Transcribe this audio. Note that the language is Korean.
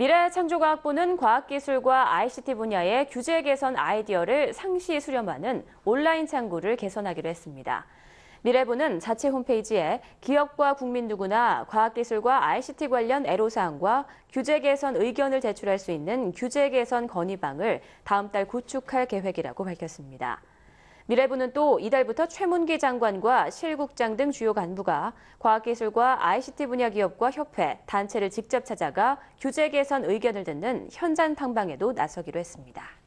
미래창조과학부는 과학기술과 ICT 분야의 규제 개선 아이디어를 상시 수렴하는 온라인 창구를 개선하기로 했습니다. 미래부는 자체 홈페이지에 기업과 국민 누구나 과학기술과 ICT 관련 애로사항과 규제 개선 의견을 제출할 수 있는 규제 개선 건의방을 다음 달 구축할 계획이라고 밝혔습니다. 미래부는 또 이달부터 최문기 장관과 실국장 등 주요 간부가 과학기술과 ICT 분야 기업과 협회, 단체를 직접 찾아가 규제 개선 의견을 듣는 현장 탐방에도 나서기로 했습니다.